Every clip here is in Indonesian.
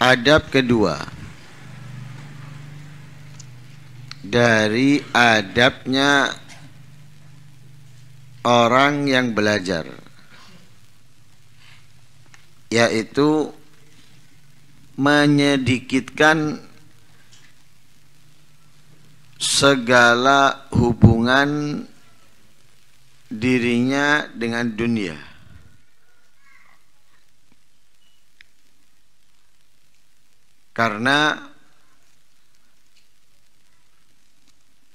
Adab kedua dari adabnya orang yang belajar yaitu menyedikitkan segala hubungan dirinya dengan dunia Karena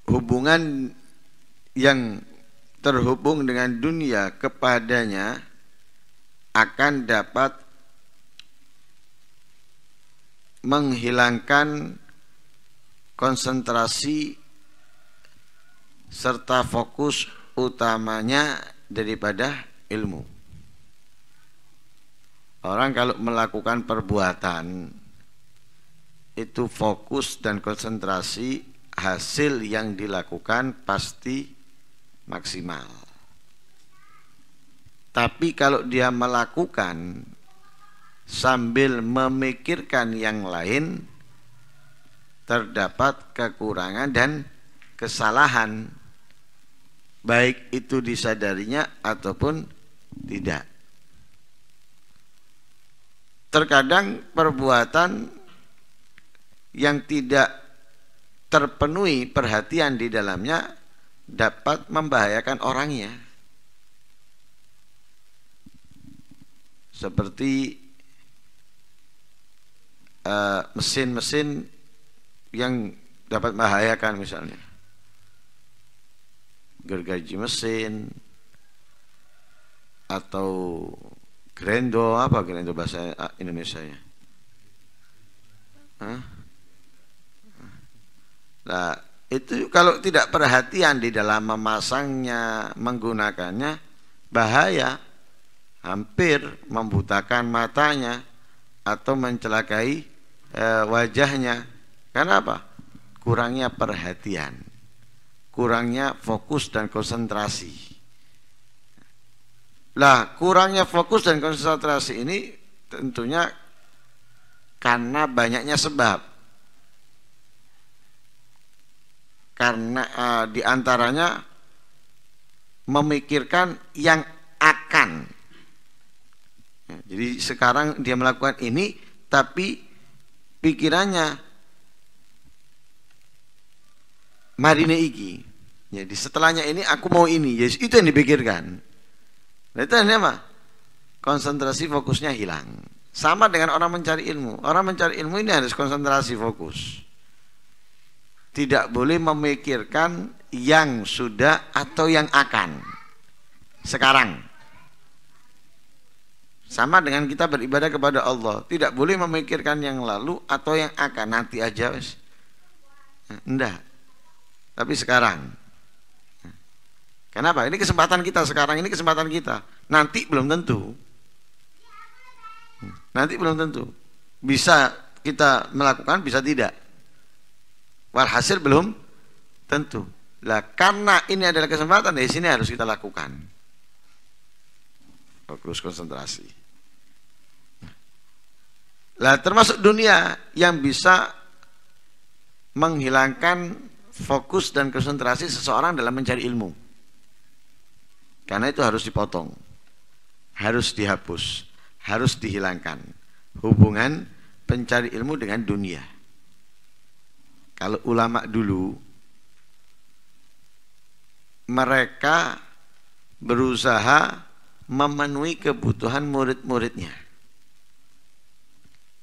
hubungan yang terhubung dengan dunia kepadanya akan dapat menghilangkan konsentrasi serta fokus utamanya daripada ilmu. Orang kalau melakukan perbuatan itu fokus dan konsentrasi hasil yang dilakukan pasti maksimal. Tapi kalau dia melakukan sambil memikirkan yang lain terdapat kekurangan dan kesalahan baik itu disadarinya ataupun tidak. Terkadang perbuatan yang tidak terpenuhi perhatian di dalamnya dapat membahayakan orangnya. Seperti eh, mesin-mesin uh, yang dapat membahayakan misalnya. Gergaji mesin atau grendo apa grendo bahasa Indonesia ya? huh? Nah, itu kalau tidak perhatian di dalam memasangnya, menggunakannya, bahaya. Hampir membutakan matanya atau mencelakai e, wajahnya. Karena apa? Kurangnya perhatian, kurangnya fokus dan konsentrasi. Lah, kurangnya fokus dan konsentrasi ini tentunya karena banyaknya sebab karena uh, eh, diantaranya memikirkan yang akan. Ya, jadi sekarang dia melakukan ini, tapi pikirannya marine iki. Jadi ya, setelahnya ini aku mau ini, yes ya, itu yang dipikirkan. Nah, itu yang apa? Konsentrasi fokusnya hilang. Sama dengan orang mencari ilmu. Orang mencari ilmu ini harus konsentrasi fokus tidak boleh memikirkan yang sudah atau yang akan sekarang sama dengan kita beribadah kepada Allah tidak boleh memikirkan yang lalu atau yang akan nanti aja wes enggak tapi sekarang kenapa ini kesempatan kita sekarang ini kesempatan kita nanti belum tentu nanti belum tentu bisa kita melakukan bisa tidak Walhasil belum tentu. Lah karena ini adalah kesempatan di ya, sini harus kita lakukan. Fokus konsentrasi. Lah termasuk dunia yang bisa menghilangkan fokus dan konsentrasi seseorang dalam mencari ilmu. Karena itu harus dipotong. Harus dihapus, harus dihilangkan hubungan pencari ilmu dengan dunia kalau ulama dulu mereka berusaha memenuhi kebutuhan murid-muridnya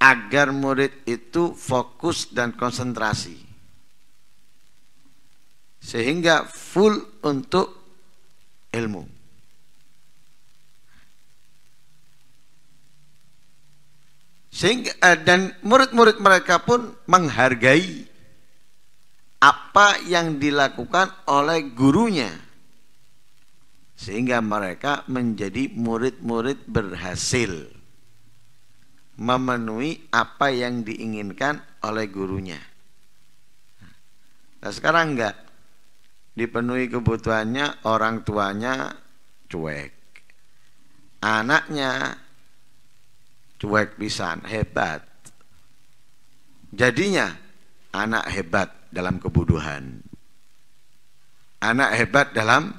agar murid itu fokus dan konsentrasi sehingga full untuk ilmu sehingga eh, dan murid-murid mereka pun menghargai apa yang dilakukan oleh gurunya sehingga mereka menjadi murid-murid berhasil memenuhi apa yang diinginkan oleh gurunya. Nah sekarang enggak dipenuhi kebutuhannya orang tuanya cuek, anaknya cuek pisan hebat. Jadinya anak hebat dalam kebodohan. Anak hebat dalam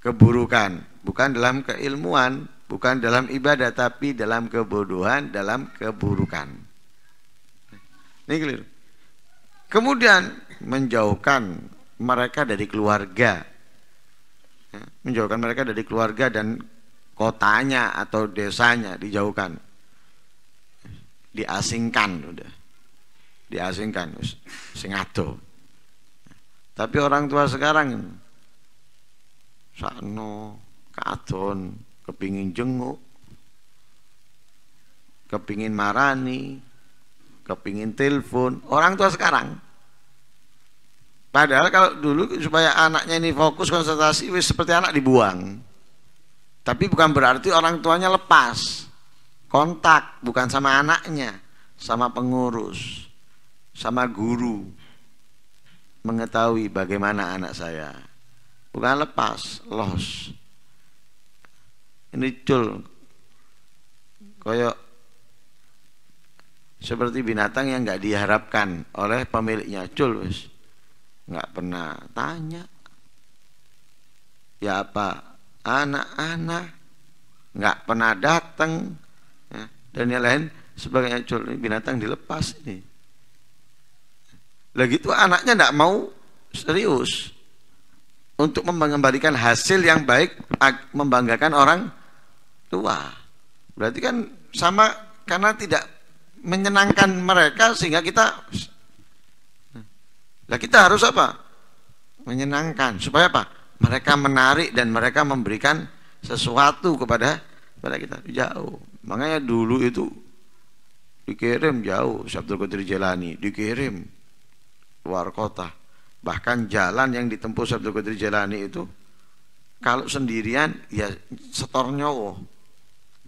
keburukan, bukan dalam keilmuan, bukan dalam ibadah tapi dalam kebodohan, dalam keburukan. Ini keliru. Kemudian menjauhkan mereka dari keluarga. Ya, menjauhkan mereka dari keluarga dan kotanya atau desanya dijauhkan. Diasingkan udah diasingkan sing Tapi orang tua sekarang sakno kadon kepingin jenguk kepingin marani kepingin telepon orang tua sekarang padahal kalau dulu supaya anaknya ini fokus konsentrasi wis seperti anak dibuang tapi bukan berarti orang tuanya lepas kontak bukan sama anaknya sama pengurus sama guru mengetahui bagaimana anak saya bukan lepas los ini cul koyok seperti binatang yang nggak diharapkan oleh pemiliknya cul nggak pernah tanya ya apa anak-anak nggak pernah datang ya, dan yang lain sebagainya cul binatang dilepas nih lagi itu anaknya tidak mau serius untuk mengembalikan hasil yang baik membanggakan orang tua. Berarti kan sama karena tidak menyenangkan mereka sehingga kita lah kita harus apa? Menyenangkan supaya apa? Mereka menarik dan mereka memberikan sesuatu kepada kepada kita jauh. Makanya dulu itu dikirim jauh sabtu Qadir Jelani dikirim luar kota. Bahkan jalan yang ditempuh Sabtu Kudri Jalani itu kalau sendirian ya setor nyowo.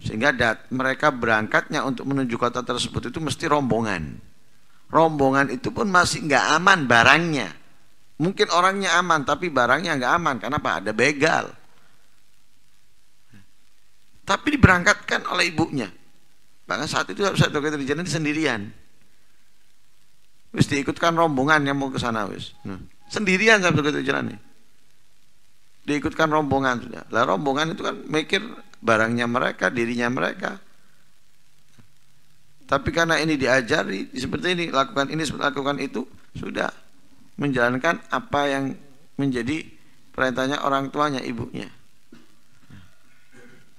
Sehingga dat, mereka berangkatnya untuk menuju kota tersebut itu mesti rombongan. Rombongan itu pun masih nggak aman barangnya. Mungkin orangnya aman tapi barangnya nggak aman. karena apa Ada begal. Tapi diberangkatkan oleh ibunya. Bahkan saat itu Sabtu Kudri Jalani sendirian Wis diikutkan rombongan yang mau ke sana wis. Nah, sendirian saya begitu nih. Diikutkan rombongan sudah. Lah rombongan itu kan mikir barangnya mereka, dirinya mereka. Tapi karena ini diajari seperti ini, lakukan ini, lakukan itu, sudah menjalankan apa yang menjadi perintahnya orang tuanya, ibunya.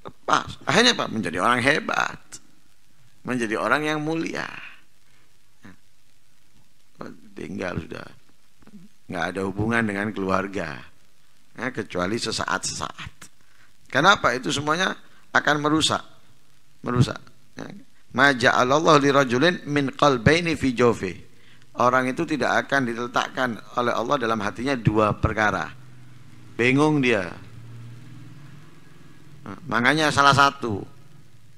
Lepas. Akhirnya Pak Menjadi orang hebat. Menjadi orang yang mulia tinggal sudah nggak ada hubungan dengan keluarga ya, kecuali sesaat-sesaat kenapa itu semuanya akan merusak merusak ya. Maja Allah dirajulin min qalbaini fi jawfi. Orang itu tidak akan diletakkan oleh Allah dalam hatinya dua perkara. Bingung dia. makanya salah satu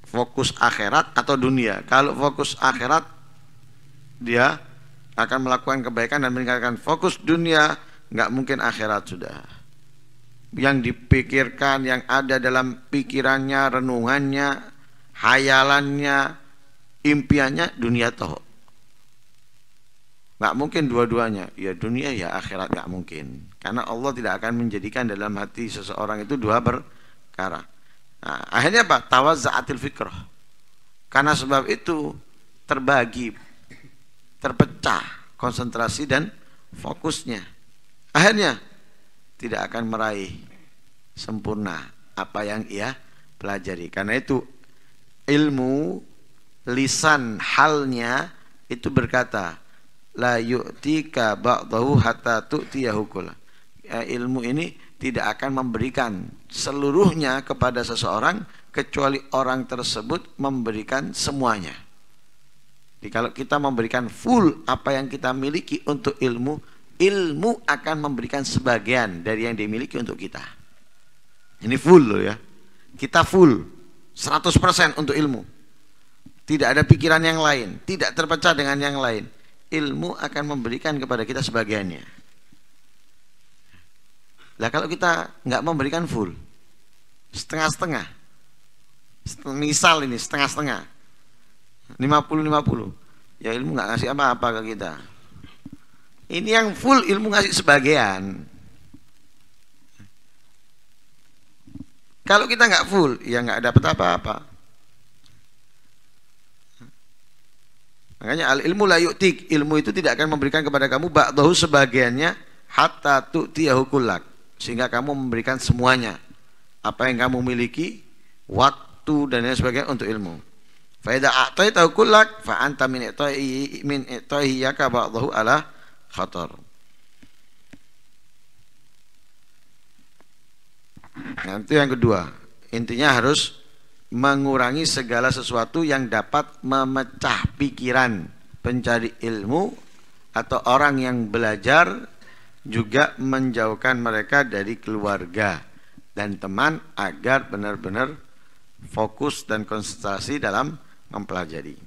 fokus akhirat atau dunia. Kalau fokus akhirat dia akan melakukan kebaikan dan meningkatkan fokus dunia nggak mungkin akhirat sudah yang dipikirkan yang ada dalam pikirannya renungannya hayalannya impiannya dunia toh nggak mungkin dua-duanya ya dunia ya akhirat nggak mungkin karena Allah tidak akan menjadikan dalam hati seseorang itu dua perkara nah, akhirnya apa tawazatil fikroh karena sebab itu terbagi terpecah konsentrasi dan fokusnya. Akhirnya tidak akan meraih sempurna apa yang ia pelajari. Karena itu ilmu lisan halnya itu berkata la yu'tika ba'dahu hatta tu'tiyahu ya, Ilmu ini tidak akan memberikan seluruhnya kepada seseorang kecuali orang tersebut memberikan semuanya. Jadi kalau kita memberikan full apa yang kita miliki untuk ilmu, ilmu akan memberikan sebagian dari yang dimiliki untuk kita. Ini full loh ya. Kita full 100% untuk ilmu. Tidak ada pikiran yang lain, tidak terpecah dengan yang lain. Ilmu akan memberikan kepada kita sebagiannya. Nah kalau kita nggak memberikan full, setengah-setengah, misal ini setengah-setengah, 50-50 ya ilmu nggak ngasih apa-apa ke kita ini yang full ilmu ngasih sebagian kalau kita nggak full ya nggak dapat apa-apa makanya al ilmu yu'tik, ilmu itu tidak akan memberikan kepada kamu ba'dahu sebagiannya hatta tu'tiyahu kullak sehingga kamu memberikan semuanya apa yang kamu miliki waktu dan lain sebagainya untuk ilmu Faida atoi tahu kulak fa anta min itoi min itoi yaka ba'dahu ala khatar. Nanti yang kedua. Intinya harus mengurangi segala sesuatu yang dapat memecah pikiran pencari ilmu atau orang yang belajar juga menjauhkan mereka dari keluarga dan teman agar benar-benar fokus dan konsentrasi dalam mempelajari